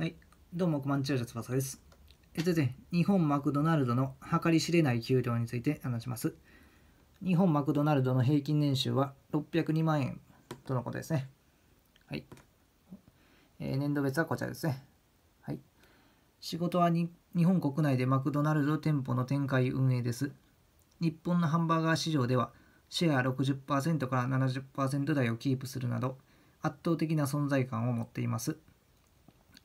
はい、どうも、コマンチュージャ翼です。えっとね、日本マクドナルドの計り知れない給料について話します。日本マクドナルドの平均年収は602万円とのことですね。はい。えー、年度別はこちらですね。はい。仕事は日本国内でマクドナルド店舗の展開運営です。日本のハンバーガー市場ではシェア60%から70%台をキープするなど圧倒的な存在感を持っています。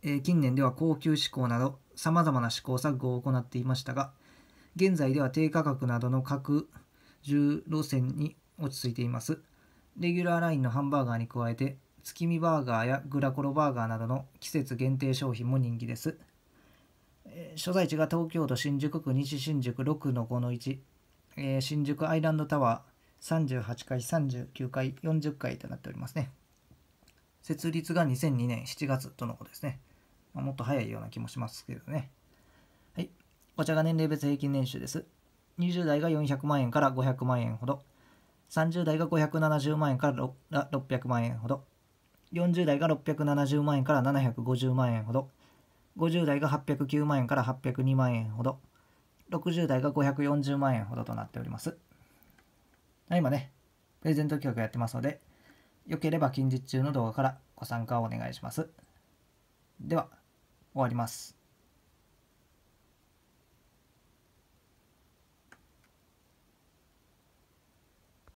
えー、近年では高級志向など様々な試行錯誤を行っていましたが、現在では低価格などの各10路線に落ち着いています。レギュラーラインのハンバーガーに加えて、月見バーガーやグラコロバーガーなどの季節限定商品も人気です。えー、所在地が東京都新宿区西新宿6の5の1、えー、新宿アイランドタワー38階、39階、40階となっておりますね。設立が2002年7月とのことですね。まあ、もっと早いような気もしますけどね。はい。こちらが年齢別平均年収です。20代が400万円から500万円ほど。30代が570万円から600万円ほど。40代が670万円から750万円ほど。50代が809万円から802万円ほど。60代が540万円ほどとなっております。今ね、プレゼント企画やってますので、よければ近日中の動画からご参加をお願いします。では。終わります。